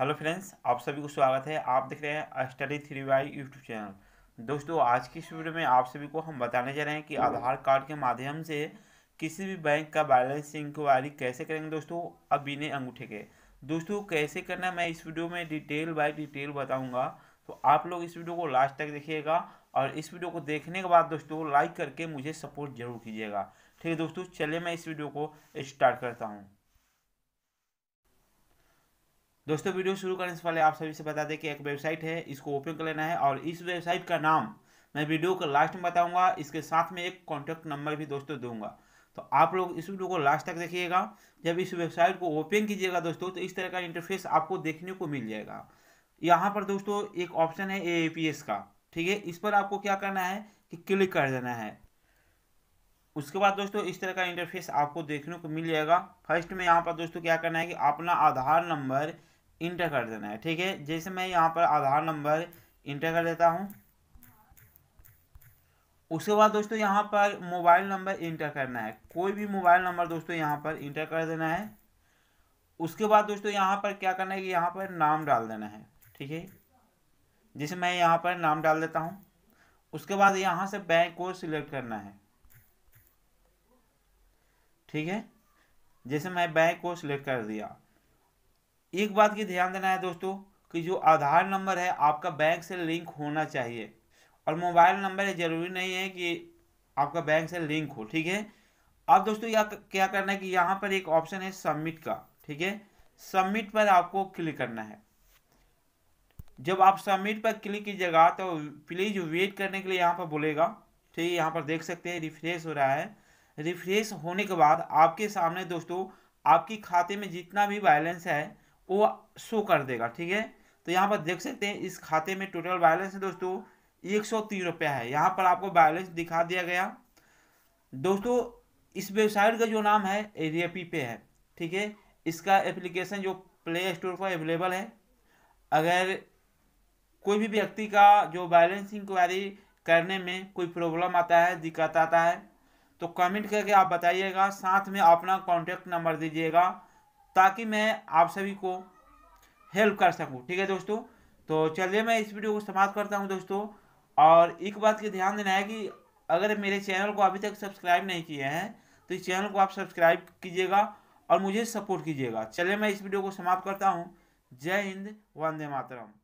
hello friends आप सभी को स्वागत है आप देख रहे हैं study three Y YouTube channel दोस्तों आज की इस वीडियो में आप सभी को हम बताने जा रहे हैं कि आधार कार्ड के माध्यम से किसी भी बैंक का बैलेंस इंक्वायरी कैसे करेंगे दोस्तों अब बिने अंगूठे के दोस्तों कैसे करना मैं इस वीडियो में डिटेल बाई डिटेल बताऊँगा तो आप लोग इस वीडियो को लास्ट तक देखिएगा और इस वीडियो को देखने के बाद दोस्तों लाइक करके मुझे सपोर्ट जरूर कीजिएगा ठीक है दोस्तों चलिए मैं इस वीडियो को स्टार्ट करता हूँ दोस्तों वीडियो शुरू करने से पहले आप सभी से बता दें कि एक वेबसाइट है इसको ओपन कर लेना है और इस वेबसाइट का नाम मैं वीडियो को लास्ट में बताऊंगा इसके साथ में एक कॉन्टैक्ट नंबर भी दोस्तों दूंगा तो आप लोग इस वीडियो को लास्ट तक देखिएगा जब इस वेबसाइट को ओपन कीजिएगा दोस्तों तो इस तरह का इंटरफेस आपको देखने को मिल जाएगा यहाँ पर दोस्तों एक ऑप्शन है ए का ठीक है इस पर आपको क्या करना है कि क्लिक कर देना है उसके बाद दोस्तों इस तरह का इंटरफेस आपको देखने को मिल जाएगा फर्स्ट में यहाँ पर दोस्तों क्या करना है कि अपना आधार नंबर इंटर कर देना है ठीक है जैसे मैं यहाँ पर आधार नंबर इंटर कर देता हूँ उसके बाद दोस्तों यहाँ पर मोबाइल नंबर इंटर करना है कोई भी मोबाइल नंबर दोस्तों यहाँ पर इंटर कर देना है उसके बाद दोस्तों यहाँ पर क्या करना है कि यहाँ पर नाम डाल देना है ठीक है जैसे मैं यहाँ पर नाम डाल देता हूँ उसके बाद यहाँ से बैंक को सिलेक्ट करना है ठीक है जैसे मैं बैंक को सिलेक्ट कर दिया एक बात की ध्यान देना है दोस्तों कि जो आधार नंबर है आपका बैंक से लिंक होना चाहिए और मोबाइल नंबर ये ज़रूरी नहीं है कि आपका बैंक से लिंक हो ठीक है अब दोस्तों यह क्या करना है कि यहाँ पर एक ऑप्शन है सबमिट का ठीक है सबमिट पर आपको क्लिक करना है जब आप सबमिट पर क्लिक कीजिएगा तो प्लीज़ वेट करने के लिए यहाँ पर बोलेगा ठीक है यहाँ पर देख सकते हैं रिफ्रेश हो रहा है रिफ्रेश होने के बाद आपके सामने दोस्तों आपकी खाते में जितना भी बैलेंस है वो शो कर देगा ठीक है तो यहाँ पर देख सकते हैं इस खाते में टोटल बैलेंस है दोस्तों एक सौ तीन रुपया है यहाँ पर आपको बैलेंस दिखा दिया गया दोस्तों इस वेबसाइट का जो नाम है एरियपी पे है ठीक है इसका एप्लीकेशन जो प्ले स्टोर पर अवेलेबल है अगर कोई भी व्यक्ति का जो बैलेंस इंक्वायरी करने में कोई प्रॉब्लम आता है दिक्कत आता है तो कमेंट करके आप बताइएगा साथ में अपना कॉन्टैक्ट नंबर दीजिएगा ताकि मैं आप सभी को हेल्प कर सकूं ठीक है दोस्तों तो चलिए मैं इस वीडियो को समाप्त करता हूं दोस्तों और एक बात की ध्यान देना है कि अगर मेरे चैनल को अभी तक सब्सक्राइब नहीं किए हैं तो इस चैनल को आप सब्सक्राइब कीजिएगा और मुझे सपोर्ट कीजिएगा चलिए मैं इस वीडियो को समाप्त करता हूँ जय हिंद वंदे मातरम